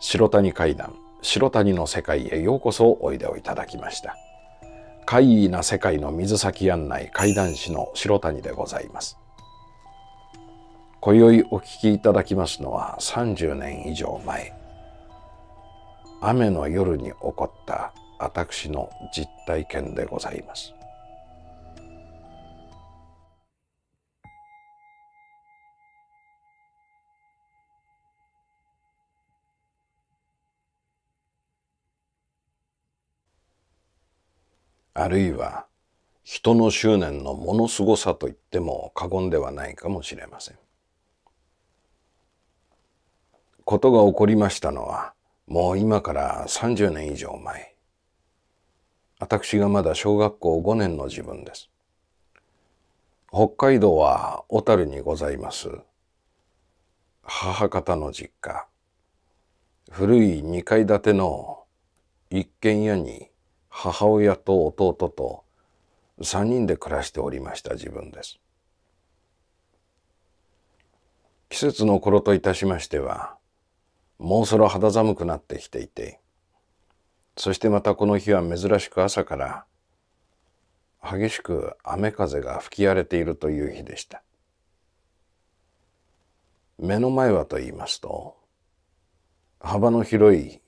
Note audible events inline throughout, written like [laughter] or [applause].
白谷階段白谷の世界へようこそおいでをいただきました怪異な世界の水先案内怪談師の白谷でございます今宵お聞きいただきますのは30年以上前雨の夜に起こった私の実体験でございますあるいは人の執念のものすごさと言っても過言ではないかもしれません。ことが起こりましたのはもう今から30年以上前。私がまだ小学校5年の自分です。北海道は小樽にございます母方の実家古い2階建ての一軒家に母親と弟と3人で暮らしておりました自分です。季節の頃といたしましてはもうそろ肌寒くなってきていてそしてまたこの日は珍しく朝から激しく雨風が吹き荒れているという日でした。目の前はと言いますと幅の広い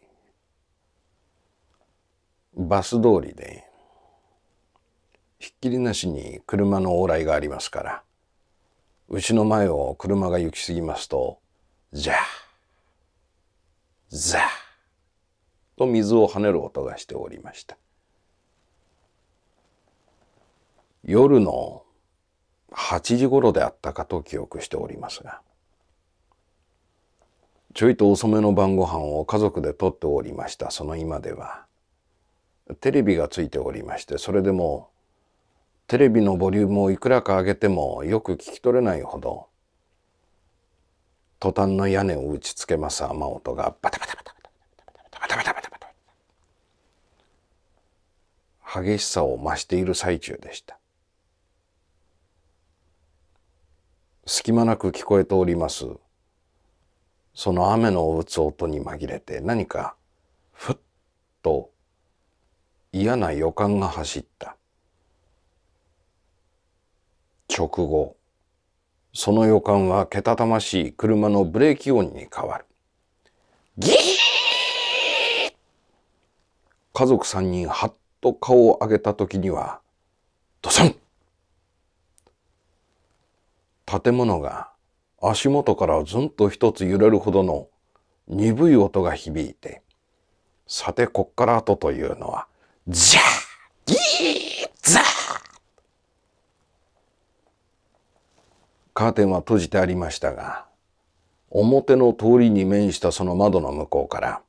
バス通りでひっきりなしに車の往来がありますからうちの前を車が行き過ぎますとじゃあザーと水を跳ねる音がしておりました夜の8時頃であったかと記憶しておりますがちょいと遅めの晩ご飯を家族でとっておりましたその今ではテレビがついておりましてそれでもテレビのボリュームをいくらか上げてもよく聞き取れないほどトタンの屋根を打ちつけます雨音がバタバタバタバタバタバタバタ激しさを増している最中でした隙間なく聞こえておりますその雨の打つ音に紛れて何かふっと嫌な予感が走った。直後、その予感はけたたましい車のブレーキ音に変わる。ギー家族3人はっと顔を上げた時には、ドサン建物が足元からずんと一つ揺れるほどの鈍い音が響いて、さてこっから後というのはじゃギーザカーテンは閉じてありましたが、表の通りに面したその窓の向こうから、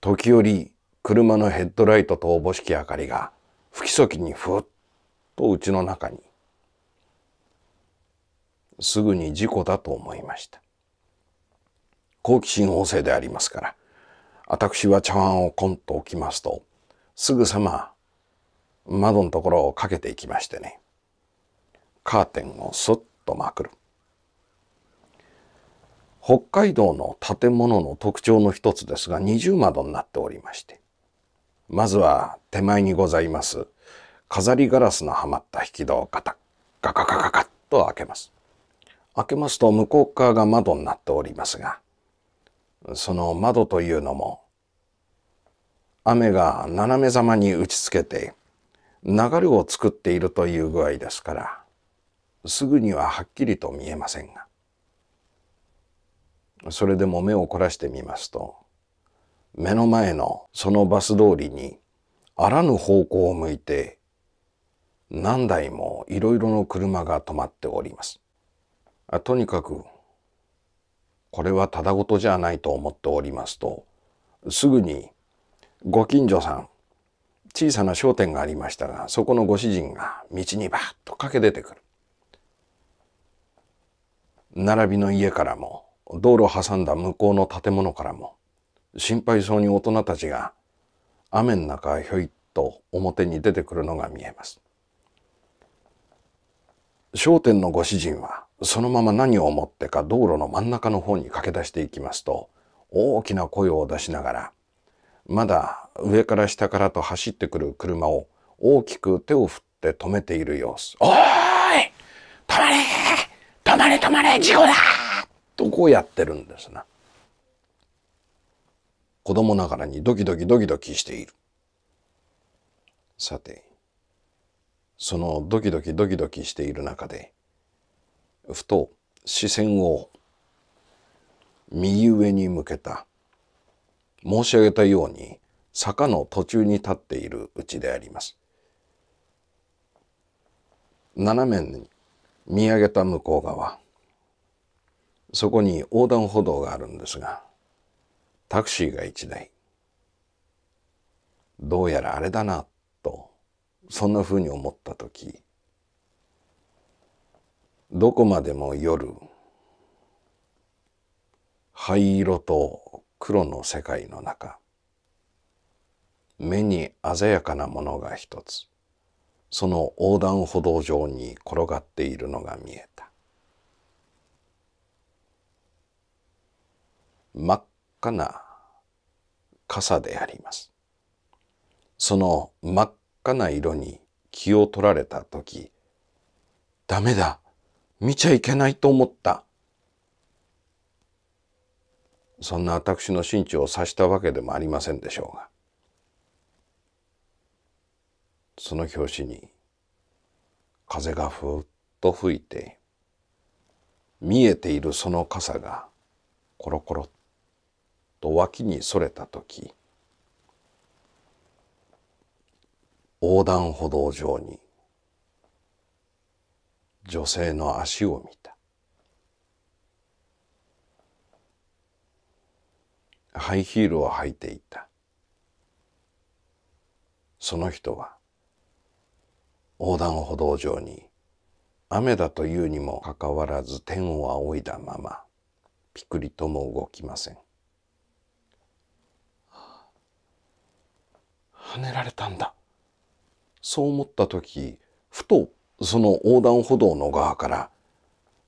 時折車のヘッドライトとおぼしき明かりが不規則にふっとうちの中に。すぐに事故だと思いました。好奇心旺盛でありますから、私は茶碗をコンと置きますと、すぐさま窓のところをかけていきましてね、カーテンをそっとまくる。北海道の建物の特徴の一つですが、二重窓になっておりまして、まずは手前にございます飾りガラスのはまった引き戸をガタッガカガカガッと開けます。開けますと向こう側が窓になっておりますが、その窓というのも雨が斜めざまに打ちつけて流れを作っているという具合ですからすぐにははっきりと見えませんがそれでも目を凝らしてみますと目の前のそのバス通りにあらぬ方向を向いて何台もいろいろの車が止まっております。とにかくこれはただごとじゃないと思っておりますとすぐにご近所さん、小さな商店がありましたが、そこのご主人が道にバッと駆け出てくる。並びの家からも、道路を挟んだ向こうの建物からも、心配そうに大人たちが雨の中ひょいっと表に出てくるのが見えます。商店のご主人はそのまま何を思ってか道路の真ん中の方に駆け出していきますと大きな声を出しながらまだ上から下からと走ってくる車を大きく手を振って止めている様子。おーい止まれ止まれ止まれ事故だとこうやってるんですな。子供ながらにドキドキドキドキしている。さて、そのドキドキドキドキしている中で、ふと視線を右上に向けた申し上げたように坂の途中に立っているうちであります。斜めに見上げた向こう側そこに横断歩道があるんですがタクシーが1台どうやらあれだなとそんなふうに思った時どこまでも夜灰色と黒の世界の中目に鮮やかなものが一つその横断歩道上に転がっているのが見えた真っ赤な傘でありますその真っ赤な色に気を取られた時ダメだ見ちゃいけないと思ったそんな私の心中を察したわけでもありませんでしょうがその拍子に風がふっと吹いて見えているその傘がコロコロと脇にそれた時横断歩道上に女性の足を見たハイヒールを履いていた。その人は横断歩道上に雨だというにもかかわらず天を仰いだままピクリとも動きません。はねられたんだ。そう思った時ふとその横断歩道の側から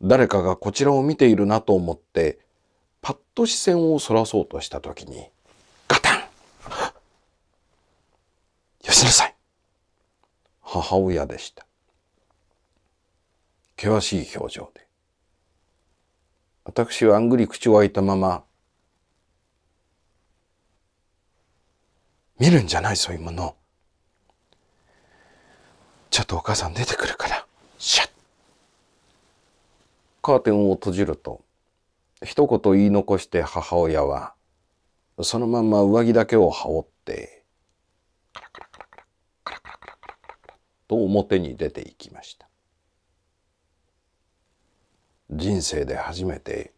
誰かがこちらを見ているなと思ってパッと視線をそらそうとした時に、ガタン [gasps] よしなさい母親でした。険しい表情で。私はあんぐり口を開いたまま、見るんじゃないそういうもの。ちょっとお母さん出てくるから、シャッカーテンを閉じると、一言言い残して母親は、そのまんま上着だけを羽織って、カラカラカラカラ、カラカラカラカラカラカラ、と表に出ていきました。人生で初めて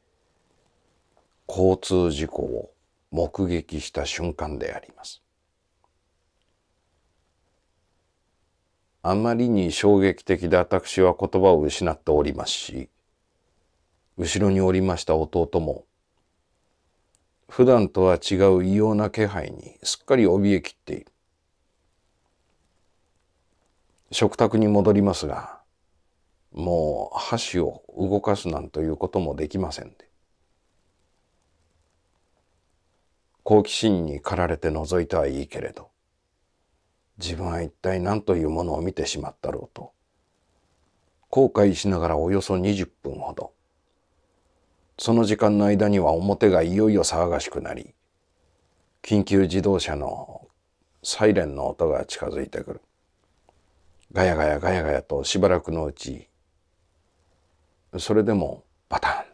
交通事故を目撃した瞬間であります。あまりに衝撃的で私は言葉を失っておりますし、後ろにおりました弟も、普段とは違う異様な気配にすっかり怯えきっている。食卓に戻りますが、もう箸を動かすなんということもできませんで。好奇心に駆られて覗いてはいいけれど、自分は一体何というものを見てしまったろうと、後悔しながらおよそ20分ほど、その時間の間には表がいよいよ騒がしくなり、緊急自動車のサイレンの音が近づいてくる。ガヤガヤガヤガヤとしばらくのうち、それでもバタン。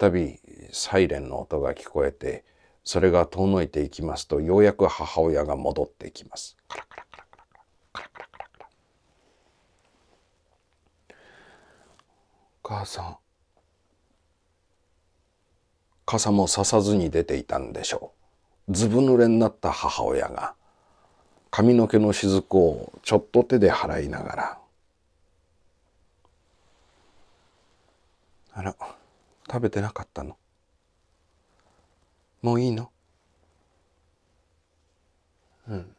再びサイレンの音が聞こえて、それが遠のいていきますと、ようやく母親が戻ってきます。カラカラカラカラカラカラカラカラ。母さん。傘もささずに出ていたんでしょう。ずぶ濡れになった母親が、髪の毛の雫をちょっと手で払いながら、あら、食べてなかったのもういいのうん。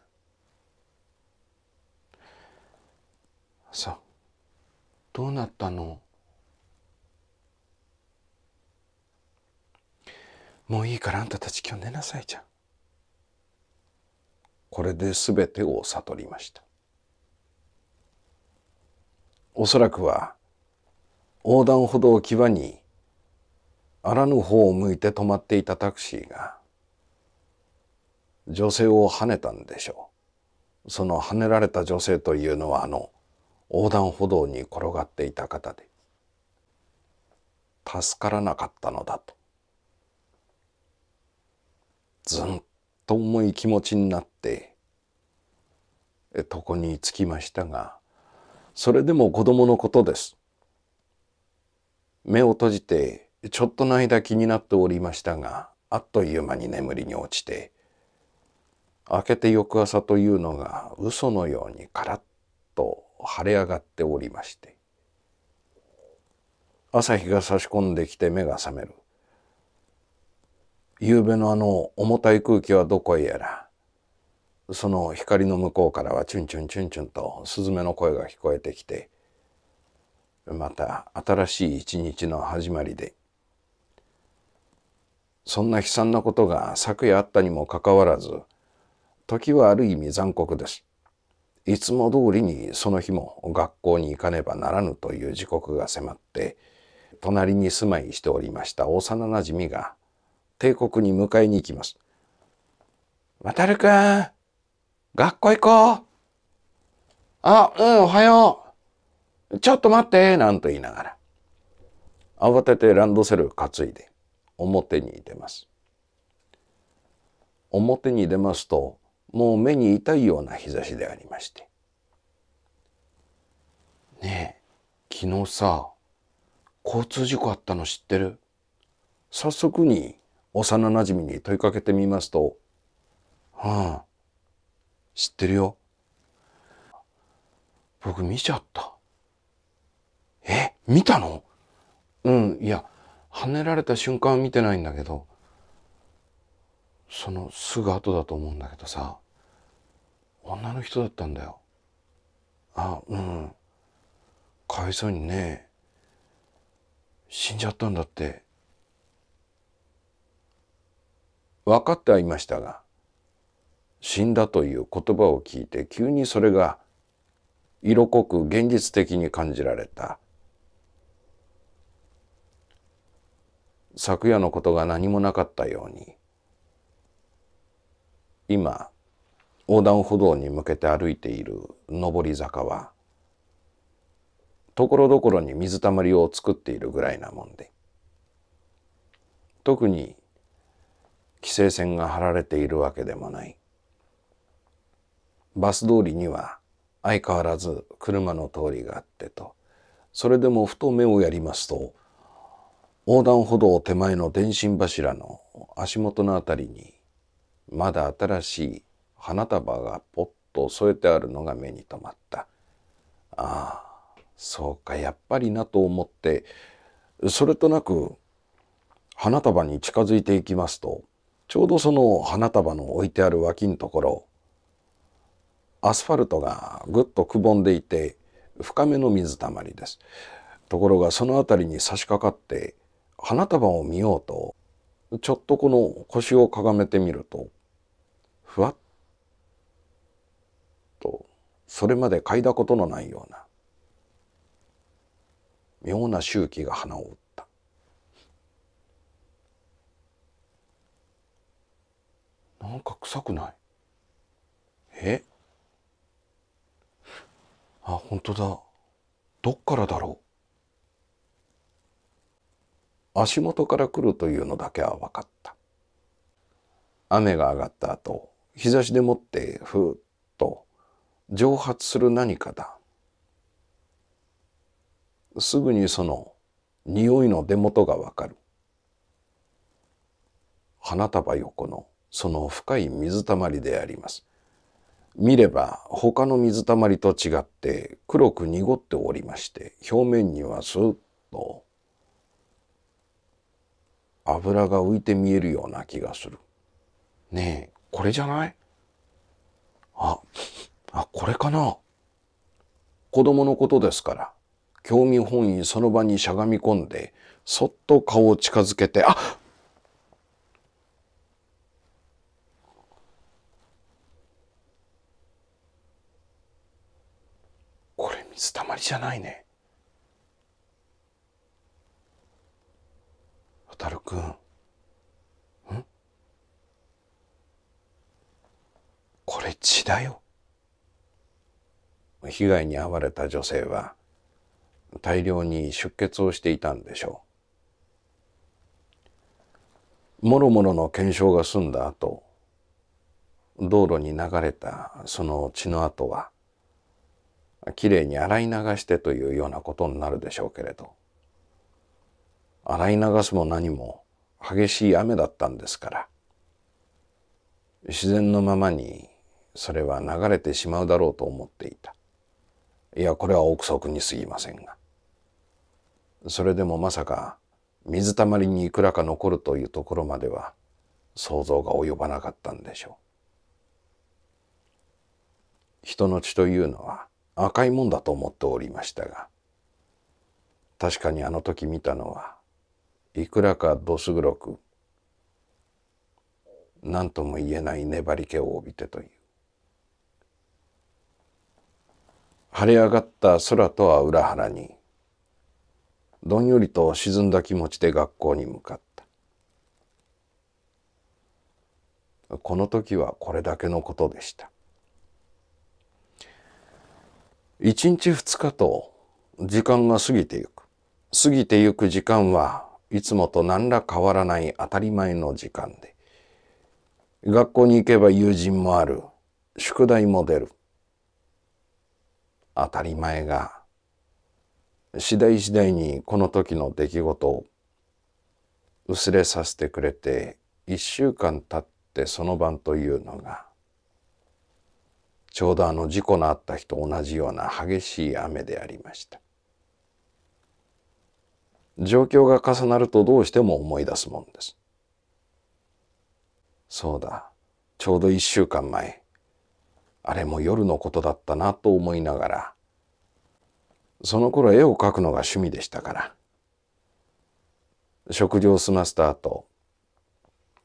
そう。どうなったのもういいからあんたたち今日寝なさいじゃん。これで全てを悟りました。おそらくは横断歩道際にあらぬ方を向いて止まっていたタクシーが女性をはねたんでしょう。そのはねられた女性というのはあの横断歩道に転がっていた方で助からなかったのだとずんと重い気持ちになって床に着きましたがそれでも子供のことです。目を閉じてちょっとの間気になっておりましたがあっという間に眠りに落ちて明けて翌朝というのが嘘のようにカラッと晴れ上がっておりまして朝日が差し込んできて目が覚める夕べのあの重たい空気はどこへやらその光の向こうからはチュンチュンチュンチュンとスズメの声が聞こえてきてまた新しい一日の始まりでそんな悲惨なことが昨夜あったにもかかわらず時はある意味残酷です。いつも通りにその日も学校に行かねばならぬという時刻が迫って隣に住まいしておりました幼なじみが帝国に迎えに行きます。渡るくん、学校行こう。あ、うん、おはよう。ちょっと待って、なんと言いながら。慌ててランドセル担いで、表に出ます。表に出ますと、もう目に痛いような日差しでありまして。ねえ、昨日さ、交通事故あったの知ってる早速に幼なじみに問いかけてみますと、はあ、知ってるよ。僕見ちゃった。え見たのうん、いや、跳ねられた瞬間は見てないんだけど、そのすぐ後だと思うんだけどさ、女の人だったんだよ。あ、うん。かわいそうにね、死んじゃったんだって。分かってはいましたが死んだという言葉を聞いて急にそれが色濃く現実的に感じられた昨夜のことが何もなかったように今横断歩道に向けて歩いている上り坂はところどころに水たまりを作っているぐらいなもんで特に規制線が張られているわけでもない。バス通りには相変わらず車の通りがあってと、それでもふと目をやりますと、横断歩道手前の電信柱の足元の辺りに、まだ新しい花束がポッと添えてあるのが目に留まった。ああ、そうか、やっぱりなと思って、それとなく花束に近づいていきますと、ちょうどその花束の置いてある脇のところアスファルトがぐっとくぼんでいて深めの水たまりです。ところがその辺りに差し掛かって花束を見ようとちょっとこの腰をかがめてみるとふわっとそれまで嗅いだことのないような妙な周期が花を打った。なんか臭くないえあ本当だどっからだろう足元から来るというのだけは分かった雨が上がった後日差しでもってふーっと蒸発する何かだすぐにその匂いの出元がわかる花束横のその深い水たまりであります。見れば他の水たまりと違って黒く濁っておりまして表面にはスーッと油が浮いて見えるような気がする。ねえこれじゃないああこれかな子供のことですから興味本位その場にしゃがみ込んでそっと顔を近づけてあっ水たまりじゃないねたるくんんこれ血だよ被害に遭われた女性は大量に出血をしていたんでしょうもろもろの検証が済んだ後道路に流れたその血の跡はきれいに洗い流してというようなことになるでしょうけれど洗い流すも何も激しい雨だったんですから自然のままにそれは流れてしまうだろうと思っていたいやこれは憶測にすぎませんがそれでもまさか水たまりにいくらか残るというところまでは想像が及ばなかったんでしょう人の血というのは赤いもんだと思っておりましたが確かにあの時見たのはいくらかどす黒く何とも言えない粘り気を帯びてという晴れ上がった空とは裏腹にどんよりと沈んだ気持ちで学校に向かったこの時はこれだけのことでした一日二日と時間が過ぎてゆく。過ぎてゆく時間はいつもと何ら変わらない当たり前の時間で。学校に行けば友人もある。宿題も出る。当たり前が次第次第にこの時の出来事を薄れさせてくれて一週間経ってその晩というのがちょうどあの事故のあった日と同じような激しい雨でありました。状況が重なるとどうしても思い出すもんです。そうだ、ちょうど一週間前、あれも夜のことだったなと思いながら、その頃絵を描くのが趣味でしたから、食事を済ませた後、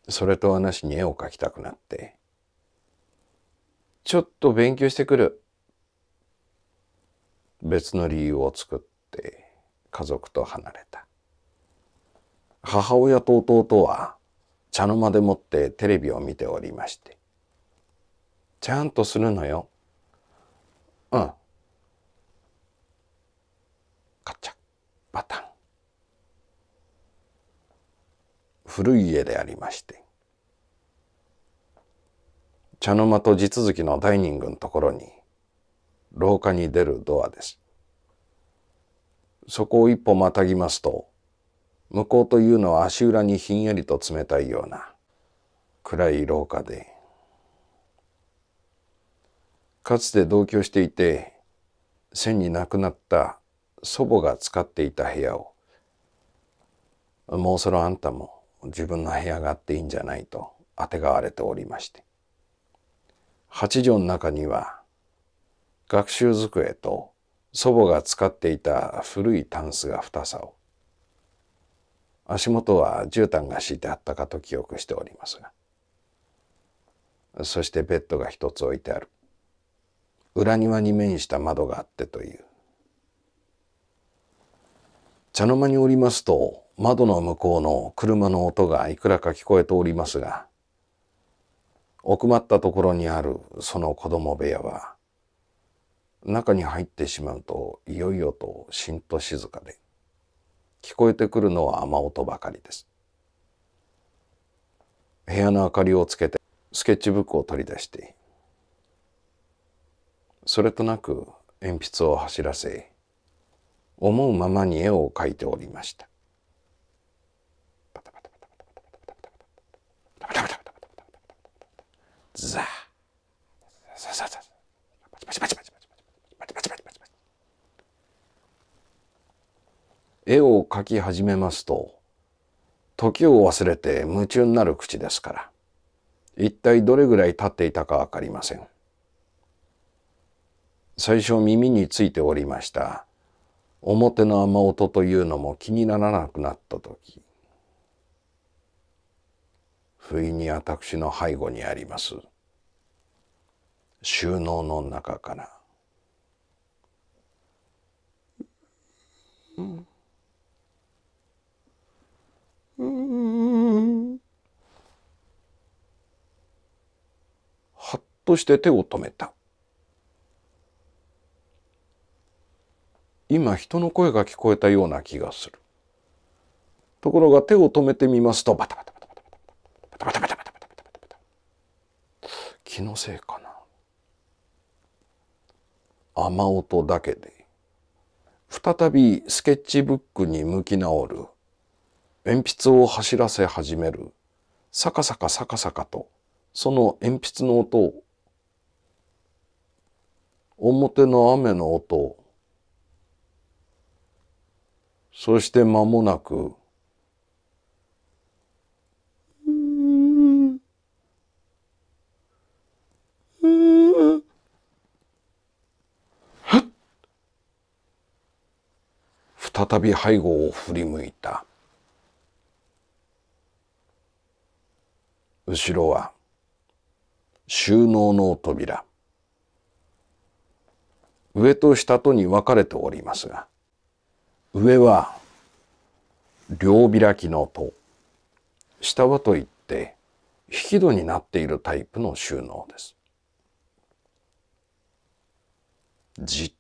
それと話に絵を描きたくなって、ちょっと勉強してくる。別の理由を作って家族と離れた。母親と弟は茶の間でもってテレビを見ておりまして。ちゃんとするのよ。うん。カチャバタン。古い家でありまして茶の間と地続きのダイニングのところに、廊下に出るドアです。そこを一歩またぎますと、向こうというのは足裏にひんやりと冷たいような暗い廊下で、かつて同居していて、戦に亡くなった祖母が使っていた部屋を、もうそろあんたも自分の部屋があっていいんじゃないとあてがわれておりまして。8畳の中には学習机と祖母が使っていた古いタンスが2竿足元は絨毯が敷いてあったかと記憶しておりますがそしてベッドが1つ置いてある裏庭に面した窓があってという茶の間におりますと窓の向こうの車の音がいくらか聞こえておりますが奥まったところにあるその子供部屋は、中に入ってしまうといよいよとしんと静かで、聞こえてくるのは雨音ばかりです。部屋の明かりをつけてスケッチブックを取り出して、それとなく鉛筆を走らせ、思うままに絵を描いておりました。パタパタパタパタパタパタパタパタパタパタパタザーザザザパチパチパチパチパチパチパチパチパチパチ絵を描き始めますと時を忘れて夢中になる口ですから一体どれぐらい経っていたかわかりません最初耳についておりました表の雨音というのも気にならなくなった時不意に私の背後にあります収納の中から、うん、うんはっとして手を止めた今人の声が聞こえたような気がするところが手を止めてみますとバタバタバタバタバタバタバタバタバタバタバタ気のせいかな雨音だけで再びスケッチブックに向き直る鉛筆を走らせ始めるサカサカサカサカとその鉛筆の音を表の雨の音そして間もなく再び背後を振り向いた後ろは収納の扉上と下とに分かれておりますが上は両開きの戸下はといって引き戸になっているタイプの収納ですじっ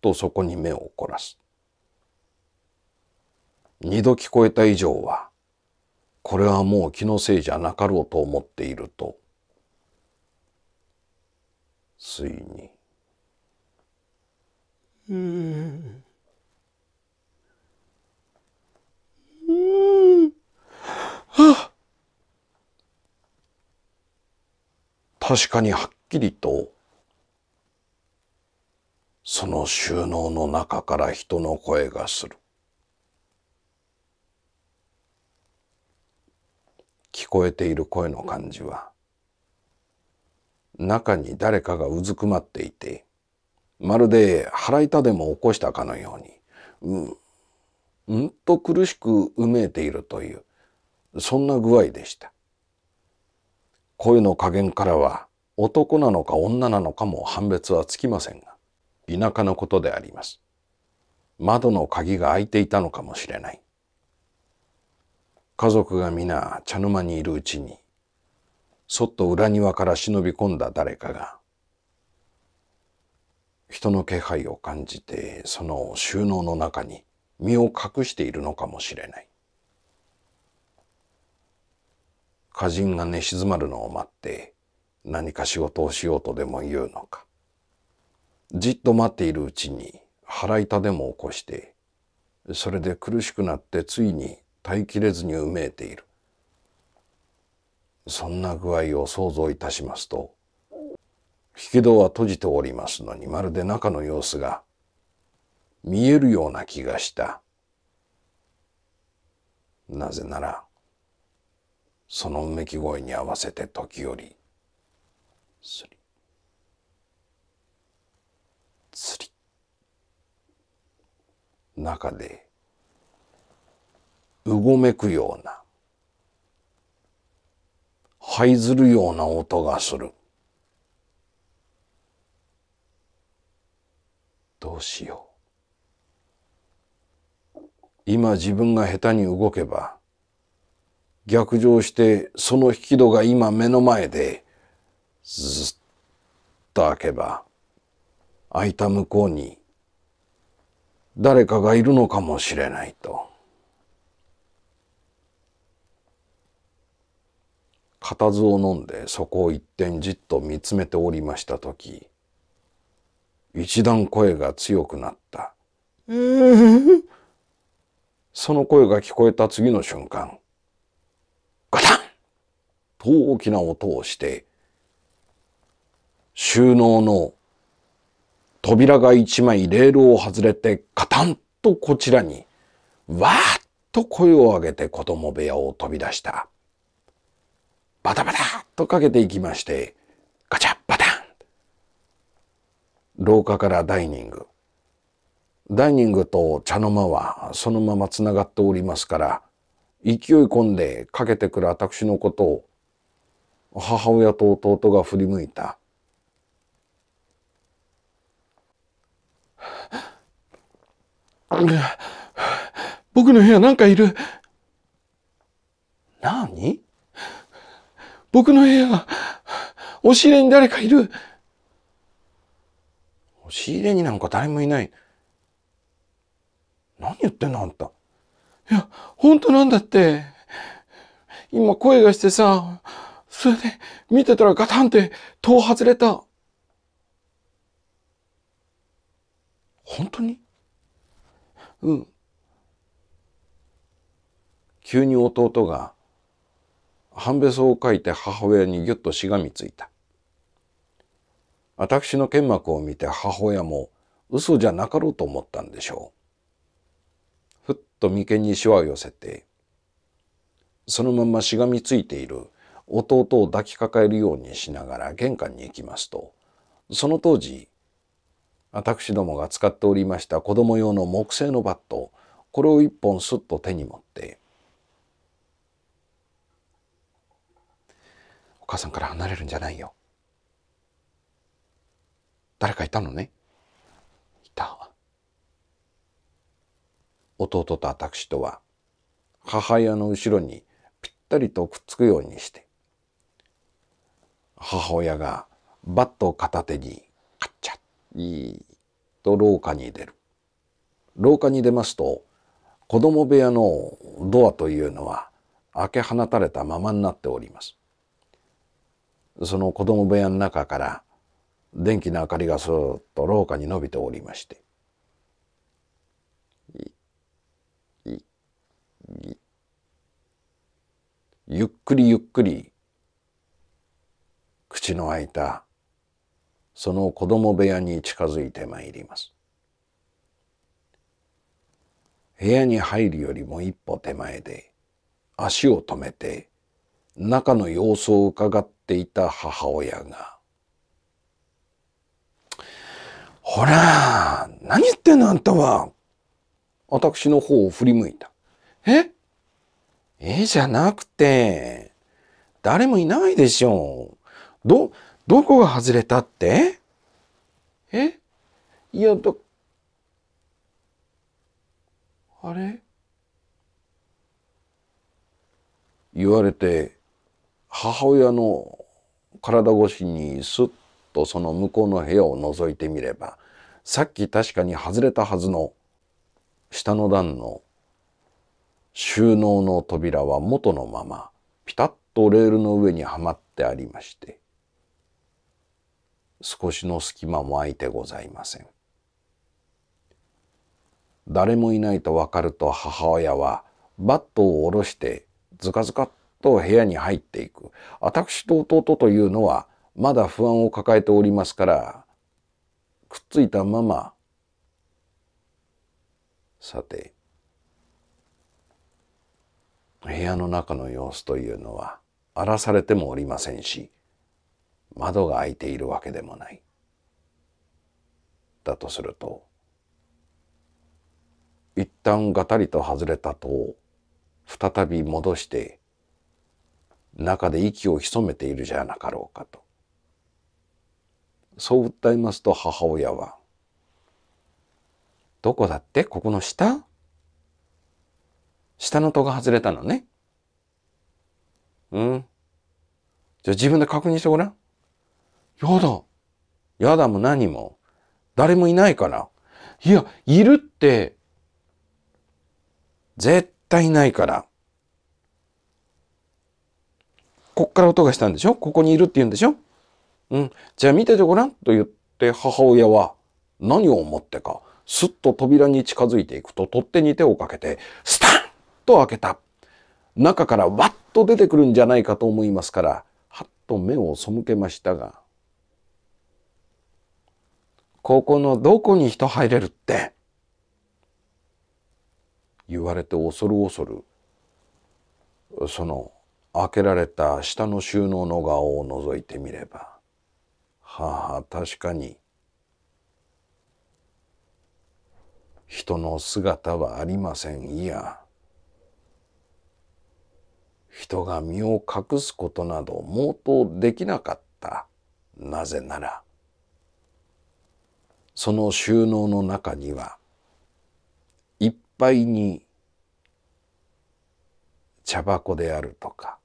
とそこに目を凝らす二度聞こえた以上は、これはもう気のせいじゃなかろうと思っていると、ついに。うん。うん。あ、確かにはっきりと、その収納の中から人の声がする。聞こえている声の感じは中に誰かがうずくまっていてまるで腹痛でも起こしたかのようにうんうんと苦しくうめいているというそんな具合でした声の加減からは男なのか女なのかも判別はつきませんが田舎のことであります窓の鍵が開いていたのかもしれない家族が皆茶の間にいるうちに、そっと裏庭から忍び込んだ誰かが、人の気配を感じてその収納の中に身を隠しているのかもしれない。歌人が寝静まるのを待って何か仕事をしようとでも言うのか。じっと待っているうちに腹痛でも起こして、それで苦しくなってついに耐えきれずにうめいているそんな具合を想像いたしますと引き戸は閉じておりますのにまるで中の様子が見えるような気がしたなぜならそのうめき声に合わせて時折スリスリ中でうごめくような、這ずるような音がする。どうしよう。今自分が下手に動けば、逆上してその引き戸が今目の前でずっと開けば開いた向こうに誰かがいるのかもしれないと。固唾を飲んでそこを一点じっと見つめておりました時一段声が強くなった。その声が聞こえた次の瞬間ガタンと大きな音をして収納の扉が一枚レールを外れてカタンとこちらにわーっと声を上げて子供部屋を飛び出した。バタバタとかけていきまして、ガチャバタン廊下からダイニング。ダイニングと茶の間はそのまま繋がっておりますから、勢い込んでかけてくる私のことを、母親と弟が振り向いた。僕の部屋なんかいる。何僕の部屋、押し入れに誰かいる。押し入れになんか誰もいない。何言ってんのあんた。いや、本当なんだって。今声がしてさ、それで見てたらガタンって戸を外れた。本当にうん。急に弟が半べそをかいて母親にぎゅっとしがみついた。私の剣幕を見て母親も嘘じゃなかろうと思ったんでしょう。ふっと眉間にしわを寄せて、そのまましがみついている弟を抱きかかえるようにしながら玄関に行きますと、その当時、私どもが使っておりました子供用の木製のバット、これを一本すっと手に持って、お母さんから離れるんじゃないよ。誰かいたのねいた。弟と私とは母親の後ろにぴったりとくっつくようにして母親がバットを片手にカッチャッと廊下に出る。廊下に出ますと子供部屋のドアというのは開け放たれたままになっております。その子供部屋の中から電気の明かりがそっと廊下に伸びておりましてゆっくりゆっくり口の開いたその子供部屋に近づいてまいります。部屋に入るよりも一歩手前で足を止めて中の様子を伺ってていた母親が、ほら、何言ってんのあんたは。私の方を振り向いた。ええじゃなくて、誰もいないでしょう。ど、どこが外れたってえいや、だ、あれ言われて、母親の体越しにスッとその向こうの部屋を覗いてみればさっき確かに外れたはずの下の段の収納の扉は元のままピタッとレールの上にはまってありまして少しの隙間も空いてございません。誰もいないと分かると母親はバットを下ろしてずかずかっと部屋に入っていく。私と弟というのはまだ不安を抱えておりますから、くっついたまま、さて、部屋の中の様子というのは荒らされてもおりませんし、窓が開いているわけでもない。だとすると、一旦がたりと外れた戸を再び戻して中で息を潜めているじゃなかろうかと。そう訴えますと母親は、どこだってここの下下の戸が外れたのね。うん。じゃあ自分で確認してごらん。やだ。やだも何も。誰もいないから。いや、いるって。絶対ないから。こっから音がしたんでしょここにいるって言うんでしょうん。じゃあ見ててごらんと言って母親は何を思ってか、すっと扉に近づいていくと取っ手に手をかけて、スタンと開けた。中からわっと出てくるんじゃないかと思いますから、はっと目を背けましたが、ここのどこに人入れるって、言われて恐る恐る、その開けられた下の収納の顔を覗いてみればはあ確かに人の姿はありませんいや人が身を隠すことなど毛頭できなかったなぜならその収納の中にはいっぱいに茶箱であるとか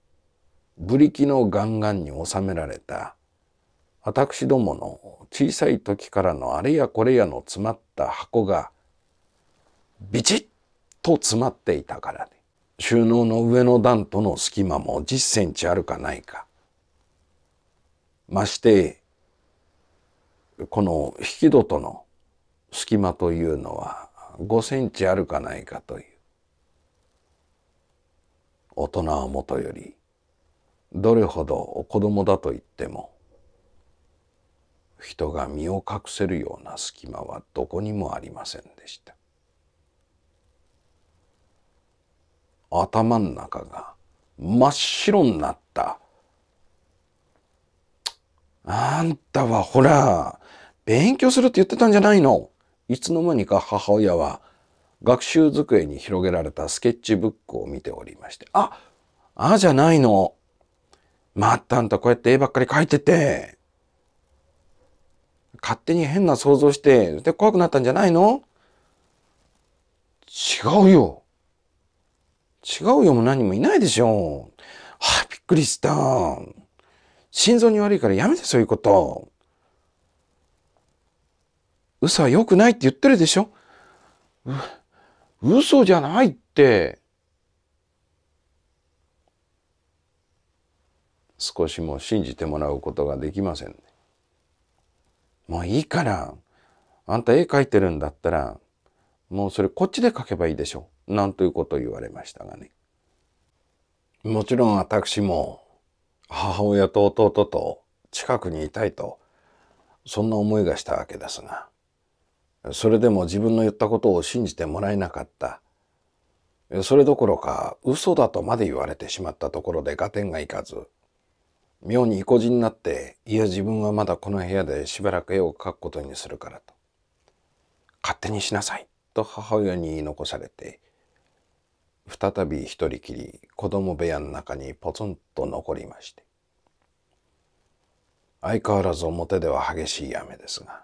ブリキのガンガンに収められた私どもの小さい時からのあれやこれやの詰まった箱がビチッと詰まっていたからで、収納の上の段との隙間も10センチあるかないかましてこの引き戸との隙間というのは5センチあるかないかという大人はもとよりどれほど子供だと言っても人が身を隠せるような隙間はどこにもありませんでした頭の中が真っ白になったあんたはほら勉強するって言ってたんじゃないのいつの間にか母親は学習机に広げられたスケッチブックを見ておりまして、あ、あじゃないの。またんとこうやって絵ばっかり描いてて、勝手に変な想像して、で怖くなったんじゃないの違うよ。違うよも何もいないでしょ。はあ、びっくりした。心臓に悪いからやめてそういうこと。嘘は良くないって言ってるでしょ。う嘘じゃないって。少しも信じてもらうことができません。もういいから、あんた絵描いてるんだったら、もうそれこっちで描けばいいでしょ。なんということを言われましたがね。もちろん私も母親と弟と近くにいたいと、そんな思いがしたわけですが、それでも自分の言ったことを信じてもらえなかった。それどころか嘘だとまで言われてしまったところで合点がいかず、妙に意固地になって、いや自分はまだこの部屋でしばらく絵を描くことにするからと。勝手にしなさいと母親に言い残されて、再び一人きり子供部屋の中にポツンと残りまして。相変わらず表では激しい雨ですが、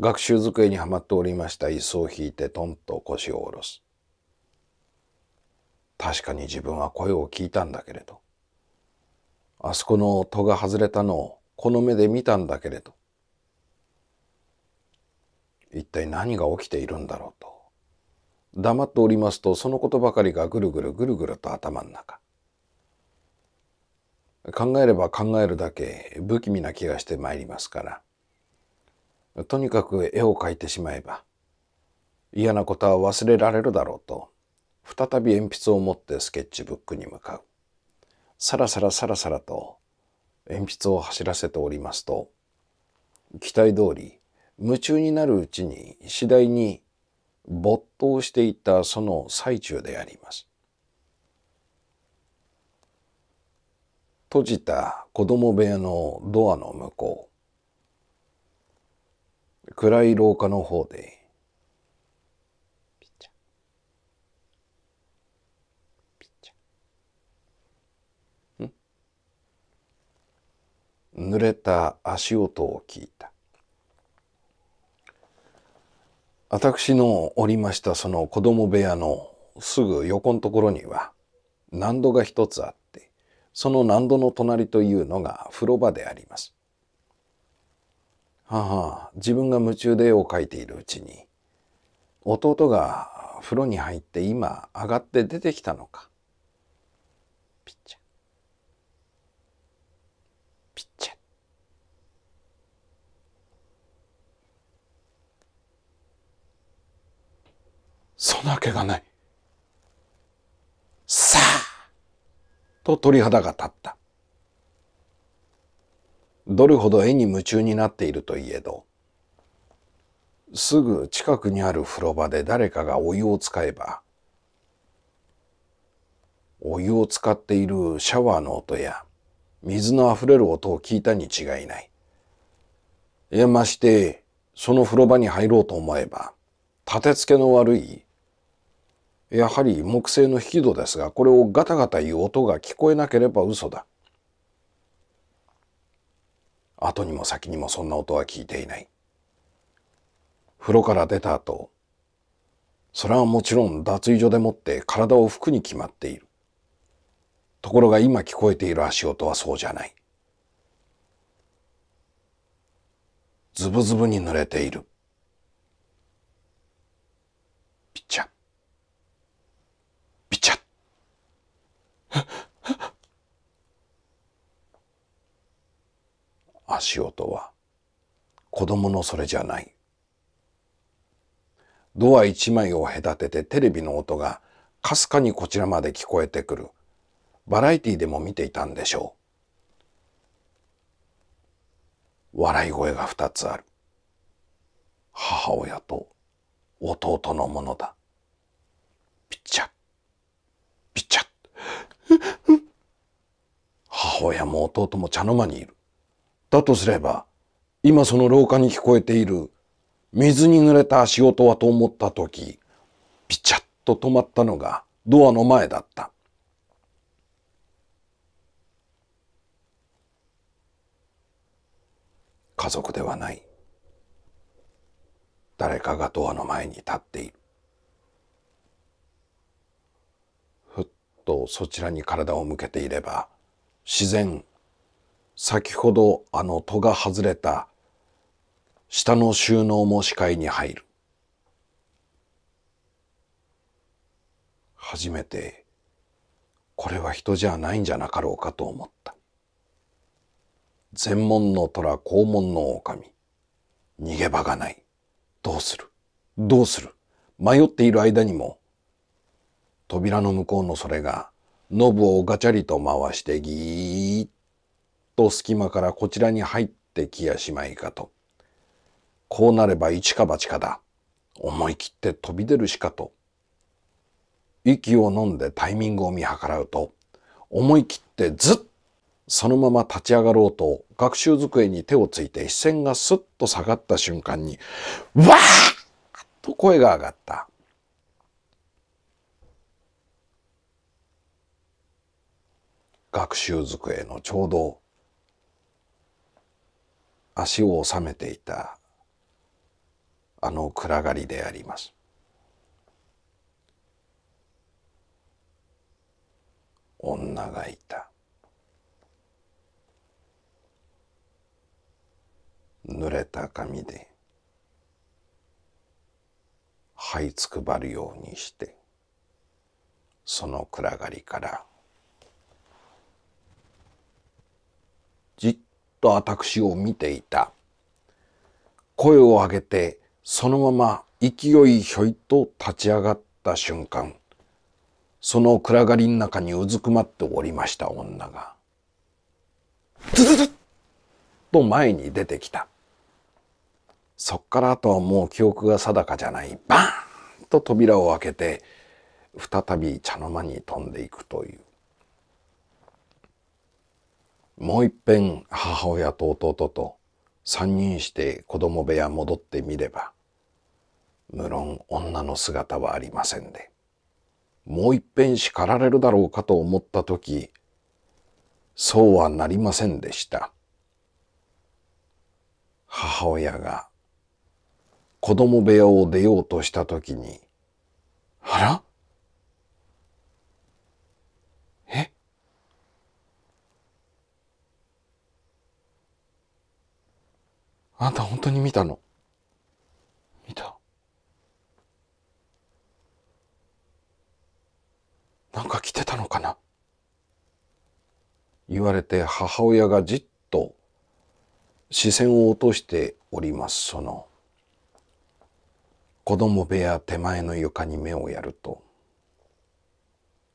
学習机にはまっておりました椅子を引いてトンと腰を下ろす。確かに自分は声を聞いたんだけれど、あそこの戸が外れたのをこの目で見たんだけれど一体何が起きているんだろうと黙っておりますとそのことばかりがぐるぐるぐるぐると頭の中考えれば考えるだけ不気味な気がしてまいりますからとにかく絵を描いてしまえば嫌なことは忘れられるだろうと再び鉛筆を持ってスケッチブックに向かうさらさらさらさらと鉛筆を走らせておりますと期待通り夢中になるうちに次第に没頭していったその最中であります。閉じた子供部屋のドアの向こう暗い廊下の方で濡れた足音を聞いた。私のおりましたその子供部屋のすぐ横のところには難度が一つあって、その難度の隣というのが風呂場であります。母、自分が夢中で絵を描いているうちに、弟が風呂に入って今上がって出てきたのか。ピッチャピッチャーそんなわけがない」「さあ!」と鳥肌が立ったどれほど絵に夢中になっているといえどすぐ近くにある風呂場で誰かがお湯を使えばお湯を使っているシャワーの音や水のあふれる音を聞いたに違いない。えまして、その風呂場に入ろうと思えば、立て付けの悪い、やはり木製の引き戸ですが、これをガタガタいう音が聞こえなければ嘘だ。後にも先にもそんな音は聞いていない。風呂から出た後、それはもちろん脱衣所でもって体を服に決まっている。ところが今聞こえている足音はそうじゃない。ズブズブに濡れている。ピチャ。ピチャ。[laughs] 足音は子供のそれじゃない。ドア一枚を隔ててテレビの音がかすかにこちらまで聞こえてくるバラエティでも見ていたんでしょう。笑い声が二つある。母親と弟のものだ。ピチャッ、ピチャッ。母親も弟も茶の間にいる。だとすれば、今その廊下に聞こえている水に濡れた足音はと思った時、ピチャッと止まったのがドアの前だった。家族ではない誰かがドアの前に立っているふっとそちらに体を向けていれば自然先ほどあの戸が外れた下の収納も視界に入る初めてこれは人じゃないんじゃなかろうかと思った全門の虎、肛門の狼。逃げ場がない。どうするどうする迷っている間にも、扉の向こうのそれが、ノブをガチャリと回してぎーっと隙間からこちらに入ってきやしまいかと。こうなれば一か八かだ。思い切って飛び出るしかと。息を飲んでタイミングを見計らうと、思い切ってずっそのまま立ち上がろうと学習机に手をついて視線がスッと下がった瞬間に、わーと声が上がった。学習机のちょうど足を収めていたあの暗がりであります。女がいた。濡れた紙で這いつくばるようにしてその暗がりからじっと私を見ていた声を上げてそのまま勢いひょいと立ち上がった瞬間その暗がりの中にうずくまっておりました女が、ズズズッと前に出てきた。そっからあとはもう記憶が定かじゃないバーンと扉を開けて再び茶の間に飛んでいくというもう一遍母親と弟と三人して子供部屋戻ってみれば無論女の姿はありませんでもう一遍叱られるだろうかと思った時そうはなりませんでした母親が子供部屋を出ようとした時に、あらえあんた本当に見たの見たなんか着てたのかな言われて母親がじっと視線を落としております、その。子供部屋手前の床に目をやると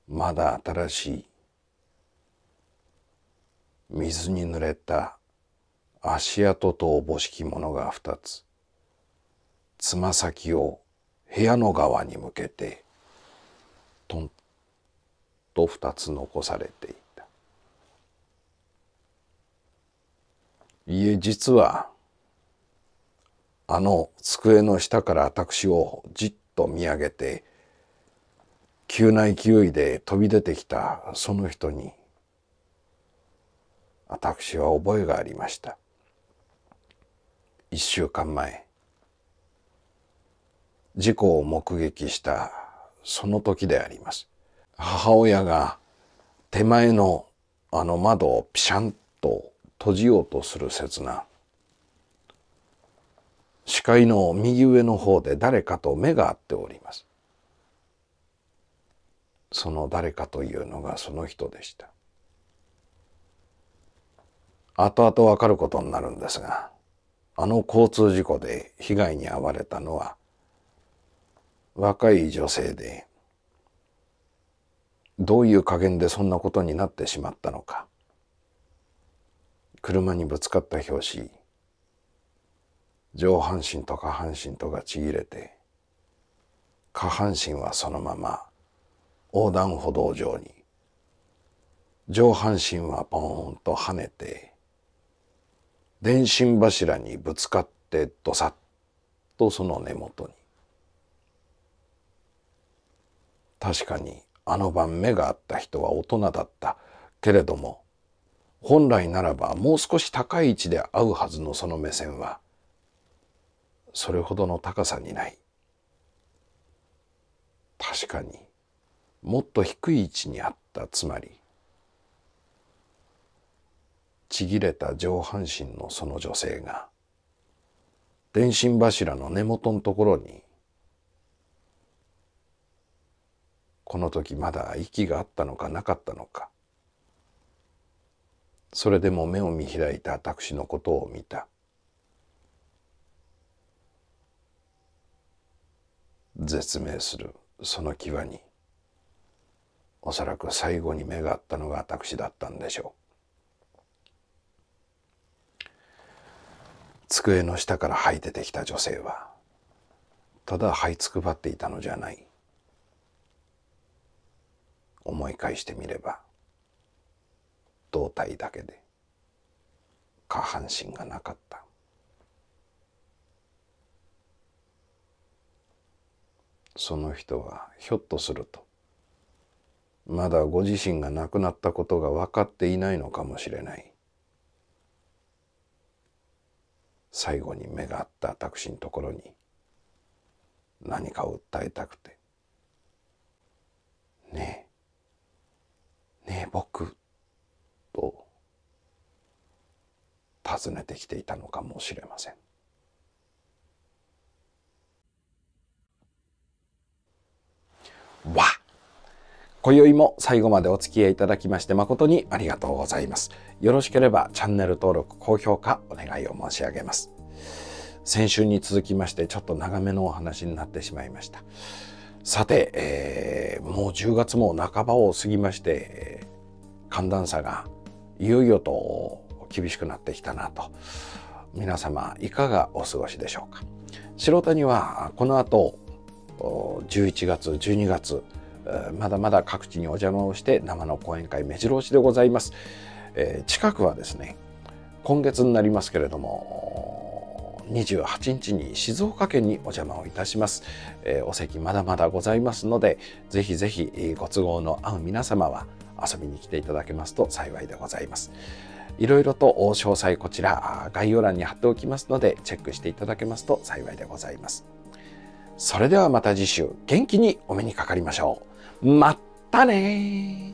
まだ新しい水に濡れた足跡とおぼしきものが二つつま先を部屋の側に向けてとんと二つ残されていたいえ実はあの机の下から私をじっと見上げて急な勢いで飛び出てきたその人に私は覚えがありました1週間前事故を目撃したその時であります母親が手前のあの窓をピシャンと閉じようとする刹那視界の右上の方で誰かと目が合っております。その誰かというのがその人でした。後々わかることになるんですが、あの交通事故で被害に遭われたのは、若い女性で、どういう加減でそんなことになってしまったのか。車にぶつかった拍子、上半身と下半身とがちぎれて下半身はそのまま横断歩道上に上半身はポーンと跳ねて電信柱にぶつかってどさっとその根元に確かにあの晩目があった人は大人だったけれども本来ならばもう少し高い位置で会うはずのその目線はそれほどの高さにない確かにもっと低い位置にあったつまりちぎれた上半身のその女性が電信柱の根元のところにこの時まだ息があったのかなかったのかそれでも目を見開いた私のことを見た。絶命するその際におそらく最後に目があったのが私だったんでしょう机の下から這い出てきた女性はただ這いつくばっていたのじゃない思い返してみれば胴体だけで下半身がなかったその人はひょっとするとまだご自身が亡くなったことが分かっていないのかもしれない最後に目が合った私のところに何かを訴えたくて「ねえねえ僕」と尋ねてきていたのかもしれません。和。今宵も最後までお付き合いいただきまして誠にありがとうございます。よろしければチャンネル登録、高評価お願いを申し上げます。先週に続きましてちょっと長めのお話になってしまいました。さて、えー、もう10月も半ばを過ぎまして、寒暖差がいよいよと厳しくなってきたなと。皆様いかがお過ごしでしょうか。白谷はこの後11月12月まだまだ各地にお邪魔をして生の講演会目白押しでございます、えー、近くはですね今月になりますけれども28日に静岡県にお邪魔をいたします、えー、お席まだまだございますのでぜひぜひご都合の合う皆様は遊びに来ていただけますと幸いでございますいろいろと詳細こちら概要欄に貼っておきますのでチェックしていただけますと幸いでございますそれではまた次週元気にお目にかかりましょう。まったね